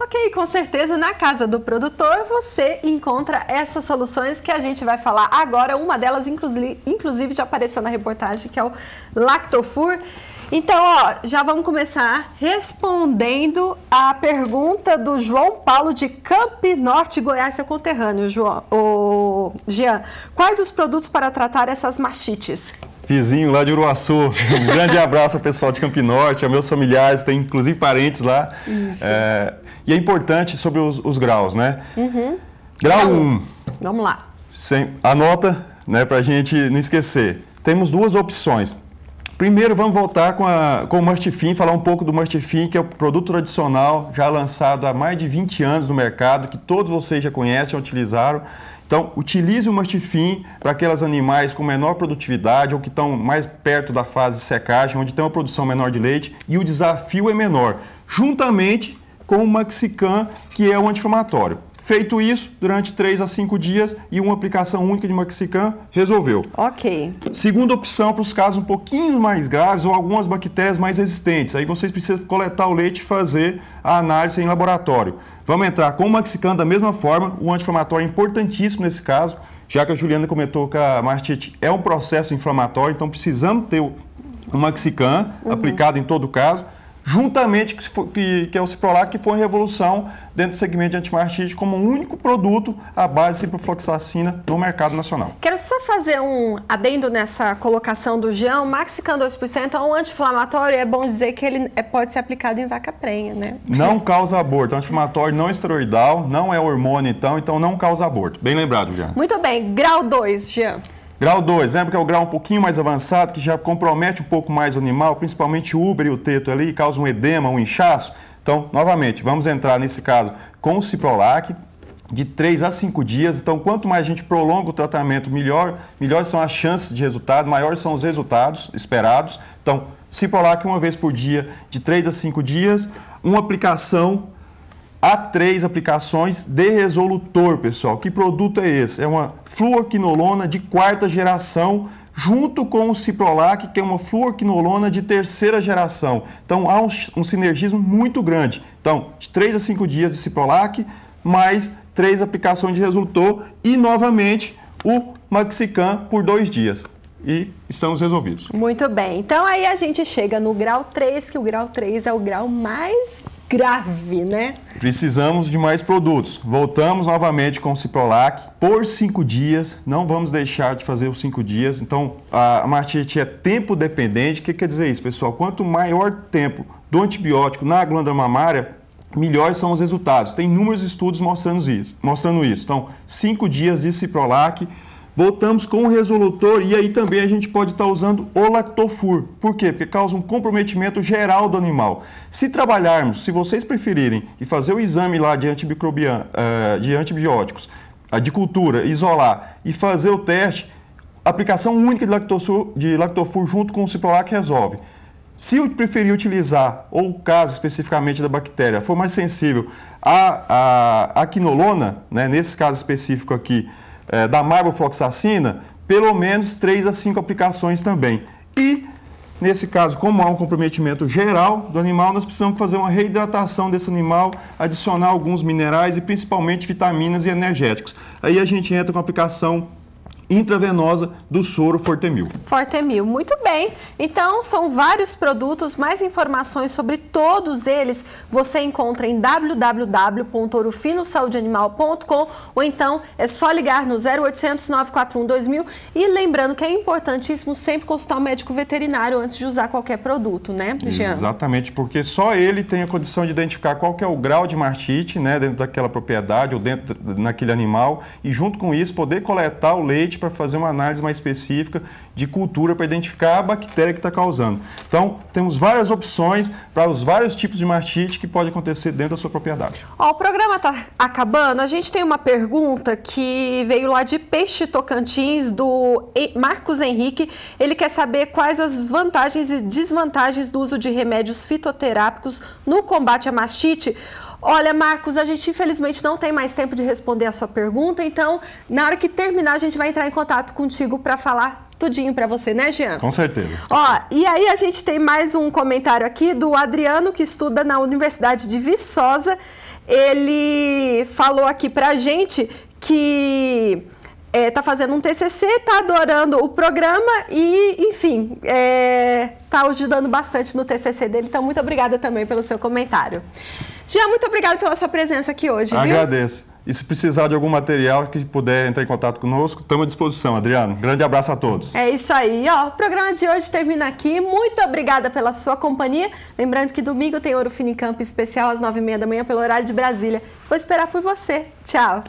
Ok, com certeza na casa do produtor você encontra essas soluções que a gente vai falar agora. Uma delas, inclusive, já apareceu na reportagem, que é o Lactofur. Então, ó, já vamos começar respondendo a pergunta do João Paulo de Camp Norte, Goiás, seu conterrâneo, João, o Jean. Quais os produtos para tratar essas mastites? Vizinho lá de Uruaçu, um grande abraço ao pessoal de Camp Norte, a meus familiares, tem inclusive parentes lá. Isso. É e é importante sobre os, os graus, né? Uhum. Grau 1. Um. Vamos lá. Sem, anota, né, para a gente não esquecer. Temos duas opções. Primeiro, vamos voltar com, a, com o Mustifin, falar um pouco do Mustifin, que é o produto tradicional já lançado há mais de 20 anos no mercado, que todos vocês já conhecem, já utilizaram. Então, utilize o Mustifin para aqueles animais com menor produtividade ou que estão mais perto da fase de secagem, onde tem uma produção menor de leite e o desafio é menor, juntamente com o Maxican, que é o anti-inflamatório. Feito isso, durante 3 a 5 dias e uma aplicação única de Maxican, resolveu. Ok. Segunda opção para os casos um pouquinho mais graves ou algumas bactérias mais resistentes. Aí vocês precisam coletar o leite e fazer a análise em laboratório. Vamos entrar com o Maxican da mesma forma, um anti-inflamatório importantíssimo nesse caso, já que a Juliana comentou que a mastite é um processo inflamatório, então precisamos ter o Maxican uhum. aplicado em todo caso juntamente com que é o Ciprolac, que foi uma revolução dentro do segmento de antimartite como um único produto à base de ciprofloxacina no mercado nacional. Quero só fazer um adendo nessa colocação do Jean. O Maxican 2% é um anti-inflamatório é bom dizer que ele é, pode ser aplicado em vaca prenha, né? Não causa aborto. É anti-inflamatório não esteroidal, não é hormônio então, então não causa aborto. Bem lembrado, Jean. Muito bem. Grau 2, Jean. Grau 2, lembra que é o grau um pouquinho mais avançado, que já compromete um pouco mais o animal, principalmente o úbero e o teto ali, causa um edema, um inchaço. Então, novamente, vamos entrar nesse caso com o Ciprolac, de 3 a 5 dias. Então, quanto mais a gente prolonga o tratamento, melhor, melhores são as chances de resultado, maiores são os resultados esperados. Então, Ciprolac uma vez por dia, de 3 a 5 dias, uma aplicação há três aplicações de resolutor, pessoal. Que produto é esse? É uma fluorquinolona de quarta geração junto com o Ciprolac, que é uma fluorquinolona de terceira geração. Então há um, um sinergismo muito grande. Então, de 3 a 5 dias de Ciprolac, mais três aplicações de resultor e, novamente, o Maxican por dois dias. E estamos resolvidos. Muito bem. Então aí a gente chega no grau 3, que o grau 3 é o grau mais grave, né? Precisamos de mais produtos. Voltamos novamente com o Ciprolac por cinco dias. Não vamos deixar de fazer os cinco dias. Então, a mastite é tempo dependente. O que quer dizer isso, pessoal? Quanto maior tempo do antibiótico na glândula mamária, melhores são os resultados. Tem inúmeros estudos mostrando isso. Mostrando isso. Então, cinco dias de Ciprolac Voltamos com o resolutor e aí também a gente pode estar tá usando o lactofur. Por quê? Porque causa um comprometimento geral do animal. Se trabalharmos, se vocês preferirem, e fazer o exame lá de, eh, de antibióticos, de cultura, isolar e fazer o teste, aplicação única de lactofur, de lactofur junto com o ciprolac resolve. Se eu preferir utilizar, ou o caso especificamente da bactéria, for mais sensível à, à, à quinolona, né, nesse caso específico aqui, é, da marvofloxacina, pelo menos 3 a 5 aplicações também. E, nesse caso, como há um comprometimento geral do animal, nós precisamos fazer uma reidratação desse animal, adicionar alguns minerais e principalmente vitaminas e energéticos. Aí a gente entra com a aplicação intravenosa do soro Fortemil. Fortemil, muito bem. Então, são vários produtos, mais informações sobre todos eles você encontra em www.ourofino.saudeanimal.com ou então é só ligar no 0800 941 2000 e lembrando que é importantíssimo sempre consultar o médico veterinário antes de usar qualquer produto, né, Jean? Exatamente, porque só ele tem a condição de identificar qual que é o grau de martite, né, dentro daquela propriedade ou dentro naquele animal e junto com isso poder coletar o leite para fazer uma análise mais específica de cultura para identificar a bactéria que está causando. Então, temos várias opções para os vários tipos de mastite que pode acontecer dentro da sua propriedade. Ó, o programa está acabando. A gente tem uma pergunta que veio lá de Peixe Tocantins, do Marcos Henrique. Ele quer saber quais as vantagens e desvantagens do uso de remédios fitoterápicos no combate à mastite. Olha, Marcos, a gente infelizmente não tem mais tempo de responder a sua pergunta, então na hora que terminar a gente vai entrar em contato contigo para falar tudinho para você, né, Jean? Com certeza. Ó, e aí a gente tem mais um comentário aqui do Adriano que estuda na Universidade de Viçosa. Ele falou aqui para a gente que é, tá fazendo um TCC, tá adorando o programa e, enfim, é, tá ajudando bastante no TCC dele. Então, muito obrigada também pelo seu comentário. Jean, muito obrigada pela sua presença aqui hoje. Agradeço. Viu? E se precisar de algum material que puder entrar em contato conosco, estamos à disposição, Adriano. Grande abraço a todos. É isso aí. Ó, o programa de hoje termina aqui. Muito obrigada pela sua companhia. Lembrando que domingo tem Ouro Finicamp especial às nove e meia da manhã pelo horário de Brasília. Vou esperar por você. Tchau.